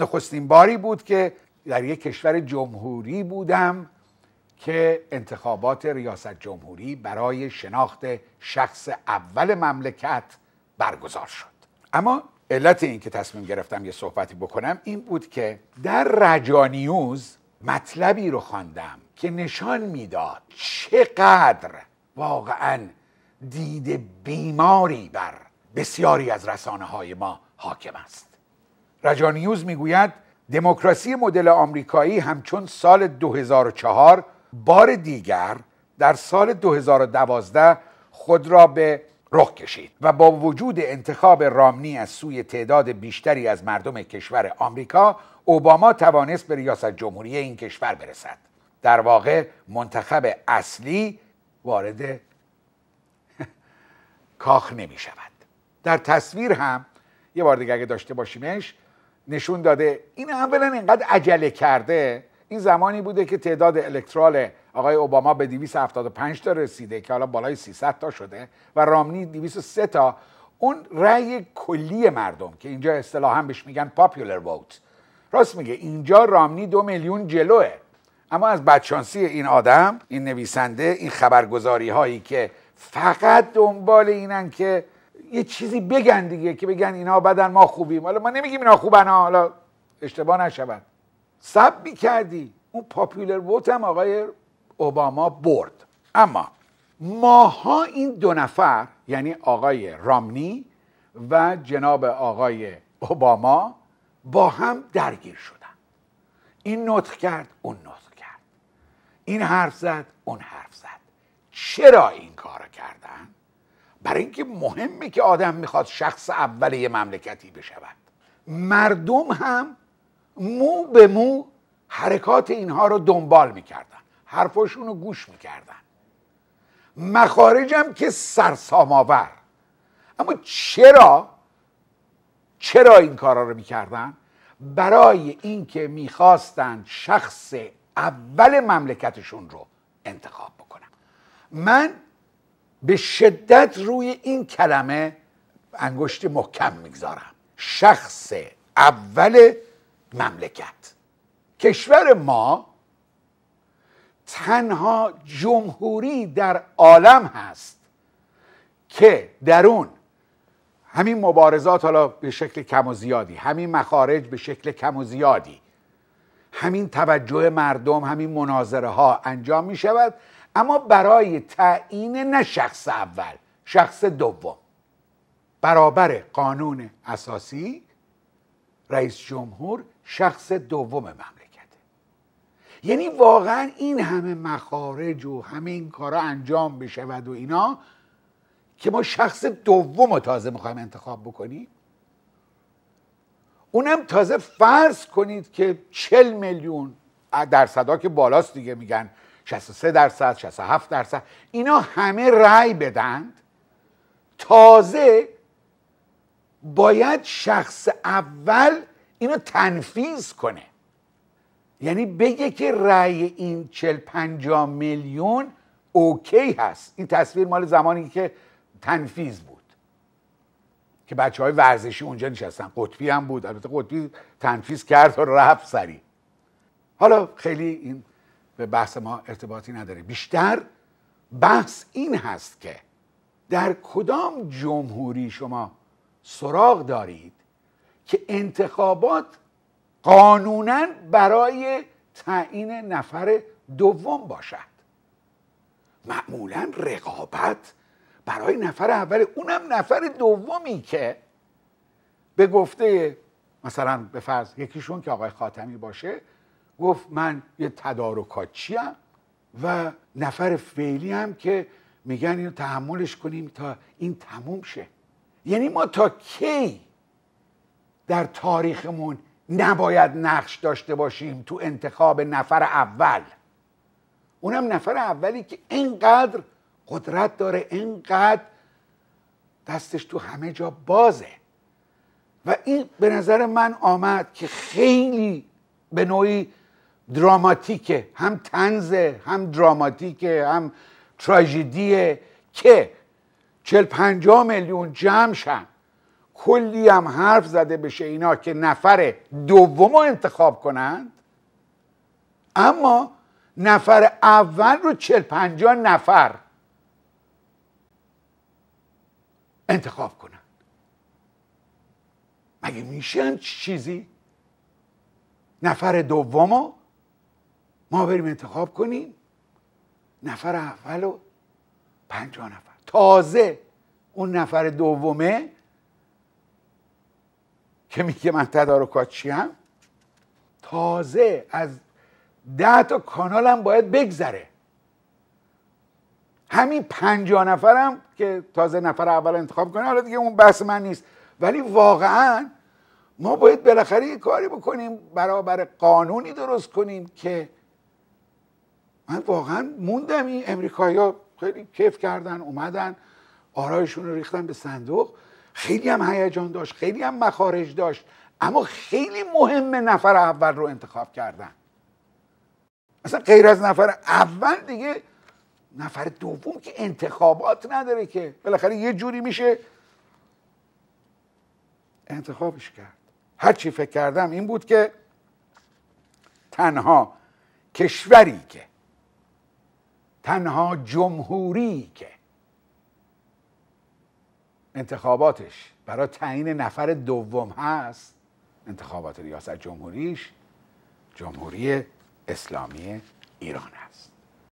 نخستین باری بود که در یک کشور جمهوری بودم که انتخابات ریاست جمهوری برای شناخت شخص اول مملکت برگزار شد اما علت این که تصمیم گرفتم یه صحبتی بکنم این بود که در رجانیوز مطلبی رو خواندم که نشان میداد چقدر واقعا دید بیماری بر بسیاری از رسانه های ما حاکم است رجانیوز میگوید دموکراسی مدل آمریکایی همچون سال 2004 بار دیگر در سال 2012 خود را به رخ کشید و با وجود انتخاب رامنی از سوی تعداد بیشتری از مردم کشور آمریکا اوباما توانست به ریاست جمهوری این کشور برسد در واقع منتخب اصلی وارد کاخ نمی شود در تصویر هم یه بار دیگه اگه داشته باشیمش نشون داده این اولا اینقدر عجله کرده این زمانی بوده که تعداد الکترال آقای اوباما به 275 تا رسیده که حالا بالای 300 تا شده و رامنی 203 تا اون رأی کلی مردم که اینجا اصطلاحا بهش میگن پاپولر ووت راست میگه اینجا رامنی دو میلیون جلوه اما از بدشانسی این آدم این نویسنده این خبرگزاری هایی که فقط دنبال اینن که یه چیزی بگن دیگه که بگن اینا بدن ما خوبیم حالا ما نمیگیم اینا خوبن ها حالا اشتباه نشود سب کردی اون پاپیولر ووت آقای اوباما برد اما ماها این دو نفر یعنی آقای رامنی و جناب آقای اوباما با هم درگیر شدن این نطق کرد اون نطق کرد این حرف زد اون حرف زد چرا این کار کردن برای اینکه مهمه که آدم میخواد شخص اول یه مملکتی بشود مردم هم مو به مو حرکات اینها رو دنبال میکردن حرفاشون رو گوش میکردن مخارج هم که سرساماور اما چرا چرا این کارا رو میکردن برای اینکه میخواستند شخص اول مملکتشون رو انتخاب بکنن من به شدت روی این کلمه انگشت محکم میگذارم شخص اول مملکت کشور ما تنها جمهوری در عالم هست که در اون همین مبارزات حالا به شکل کم و زیادی همین مخارج به شکل کم و زیادی همین توجه مردم همین مناظره ها انجام می شود اما برای تعیین نه شخص اول شخص دوم برابر قانون اساسی رئیس جمهور شخص دوم مملکت یعنی واقعا این همه مخارج و همه این کارا انجام بشود و اینا که ما شخص دوم رو تازه میخوایم انتخاب بکنیم اونم تازه فرض کنید که چل میلیون درصدا که بالاست دیگه میگن 63 درصد 67 درصد اینا همه رأی بدند تازه باید شخص اول اینو تنفیز کنه یعنی بگه که رأی این 40 50 میلیون اوکی هست این تصویر مال زمانی که تنفیز بود که بچه های ورزشی اونجا نشستن قطبی هم بود البته قطبی تنفیز کرد و رفت سری حالا خیلی این به بحث ما ارتباطی نداره بیشتر بحث این هست که در کدام جمهوری شما سراغ دارید که انتخابات قانونا برای تعیین نفر دوم باشد معمولا رقابت برای نفر اول اونم نفر دومی که به گفته مثلا به فرض یکیشون که آقای خاتمی باشه گفت من یه هم و نفر فعلی هم که میگن اینو تحملش کنیم تا این تموم شه یعنی ما تا کی در تاریخمون نباید نقش داشته باشیم تو انتخاب نفر اول اونم نفر اولی که اینقدر قدرت داره اینقدر دستش تو همه جا بازه و این به نظر من آمد که خیلی به نوعی دراماتیکه هم تنزه هم دراماتیکه هم تراژدیه که چل پنجا میلیون جمع شن کلی هم حرف زده بشه اینا که نفر دوم انتخاب کنند اما نفر اول رو چل پنجا نفر انتخاب کنند مگه میشه چیزی نفر دوم ما بریم انتخاب کنیم نفر اول و پنجا نفر تازه اون نفر دومه که میگه من تدارکات چیم تازه از ده تا کانالم باید بگذره همین پنجاه نفرم که تازه نفر اول انتخاب کنه حالا دیگه اون بحث من نیست ولی واقعا ما باید بالاخره یه کاری بکنیم برابر قانونی درست کنیم که من واقعا موندم این امریکایی ها خیلی کیف کردن اومدن آرایشون رو ریختن به صندوق خیلی هم هیجان داشت خیلی هم مخارج داشت اما خیلی مهم نفر اول رو انتخاب کردن مثلا غیر از نفر اول دیگه نفر دوم که انتخابات نداره که بالاخره یه جوری میشه انتخابش کرد هر چی فکر کردم این بود که تنها کشوری که تنها جمهوری که انتخاباتش برای تعیین نفر دوم هست انتخابات ریاست جمهوریش جمهوری اسلامی ایران است